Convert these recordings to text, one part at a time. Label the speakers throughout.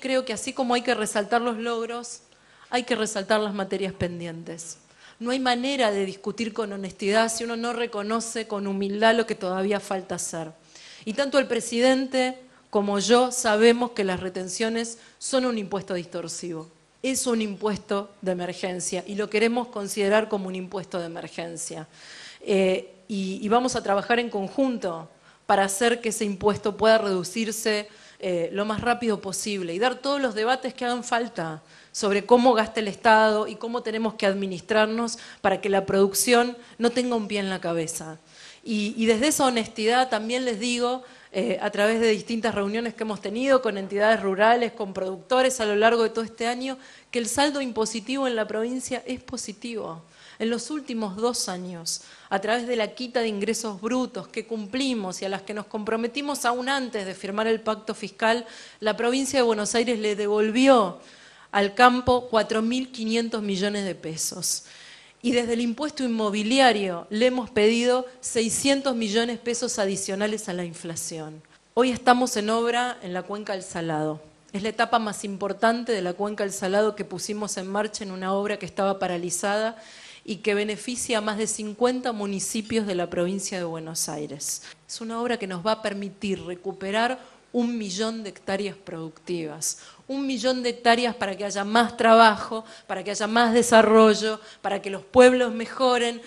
Speaker 1: creo que así como hay que resaltar los logros, hay que resaltar las materias pendientes. No hay manera de discutir con honestidad si uno no reconoce con humildad lo que todavía falta hacer. Y tanto el presidente como yo sabemos que las retenciones son un impuesto distorsivo. Es un impuesto de emergencia y lo queremos considerar como un impuesto de emergencia. Eh, y vamos a trabajar en conjunto para hacer que ese impuesto pueda reducirse eh, lo más rápido posible y dar todos los debates que hagan falta sobre cómo gasta el Estado y cómo tenemos que administrarnos para que la producción no tenga un pie en la cabeza. y desde esa honestidad también les digo eh, a través de distintas reuniones que hemos tenido con entidades rurales, con productores a lo largo de todo este año, que el saldo impositivo en la provincia es positivo. En los últimos dos años, a través de la quita de ingresos brutos que cumplimos y a las que nos comprometimos aún antes de firmar el pacto fiscal, la provincia de Buenos Aires le devolvió al campo 4.500 millones de pesos y desde el impuesto inmobiliario le hemos pedido 600 millones de pesos adicionales a la inflación. Hoy estamos en obra en la cuenca del Salado. Es la etapa más importante de la cuenca del Salado que pusimos en marcha en una obra que estaba paralizada y que beneficia a más de 50 municipios de la provincia de Buenos Aires. Es una obra que nos va a permitir recuperar un millón de hectáreas productivas, un millón de hectáreas para que haya más trabajo, para que haya más desarrollo, para que los pueblos mejoren,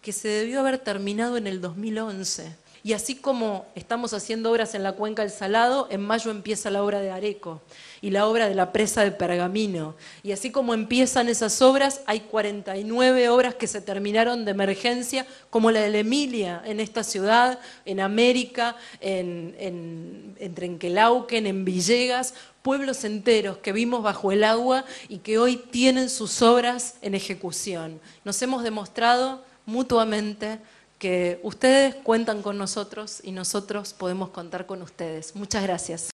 Speaker 1: que se debió haber terminado en el 2011 y así como estamos haciendo obras en la cuenca del Salado, en mayo empieza la obra de Areco y la obra de la presa de Pergamino. Y así como empiezan esas obras, hay 49 obras que se terminaron de emergencia, como la de Emilia, en esta ciudad, en América, en, en, en Trenquelauquen, en Villegas, pueblos enteros que vimos bajo el agua y que hoy tienen sus obras en ejecución. Nos hemos demostrado mutuamente que ustedes cuentan con nosotros y nosotros podemos contar con ustedes. Muchas gracias.